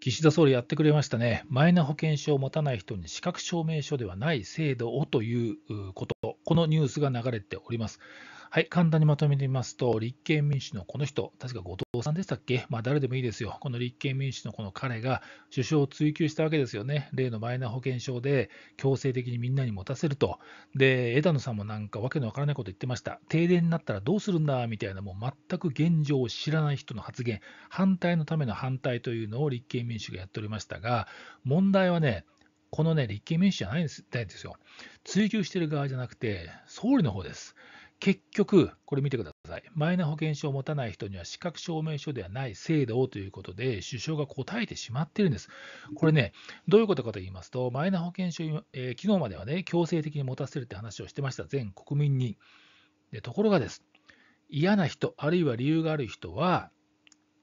岸田総理やってくれましたね、マイナ保険証を持たない人に資格証明書ではない制度をということ、このニュースが流れております。はい、簡単にまとめてみますと、立憲民主のこの人、確か後藤さんでしたっけ、まあ、誰でもいいですよ、この立憲民主のこの彼が首相を追及したわけですよね、例のマイナ保険証で強制的にみんなに持たせると、で枝野さんもなんかわけのわからないこと言ってました、停電になったらどうするんだみたいな、もう全く現状を知らない人の発言、反対のための反対というのを立憲民主がやっておりましたが、問題はね、このね、立憲民主じゃないんですよ。追及してる側じゃなくて、総理の方です。結局、これ見てください。マイナ保険証を持たない人には資格証明書ではない制度をということで、首相が答えてしまっているんです。これね、どういうことかと言いますと、マイナ保険証、えー、昨日まではね、強制的に持たせるって話をしてました、全国民に。でところがです、嫌な人、あるいは理由がある人は、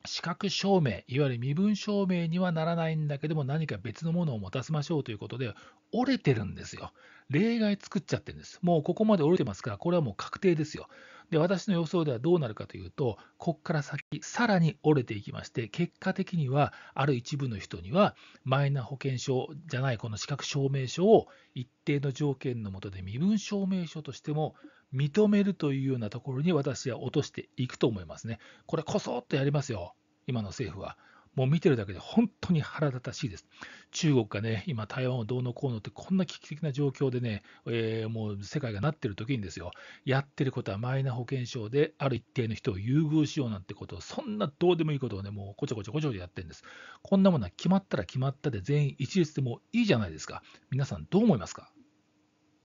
資格証明、いわゆる身分証明にはならないんだけども、何か別のものを持たせましょうということで、折れてるんですよ。例外作っちゃってるんです。もうここまで折れてますから、これはもう確定ですよ。で、私の予想ではどうなるかというと、ここから先、さらに折れていきまして、結果的には、ある一部の人には、マイナ保険証じゃない、この資格証明書を一定の条件の下で身分証明書としても認めるというようなところに私は落としていくと思いますね。これ、こそっとやりますよ。今の政府は。もう見てるだけで本当に腹立たしいです。中国がね、今、台湾をどうのこうのって、こんな危機的な状況でね、えー、もう世界がなってる時にですよ、やってることはマイナ保険証で、ある一定の人を優遇しようなんてことを、そんなどうでもいいことをね、もうこちょこちょこちょこちょやってるんです。こんなものは決まったら決まったで、全員一律でもいいじゃないですか。皆さん、どう思いますか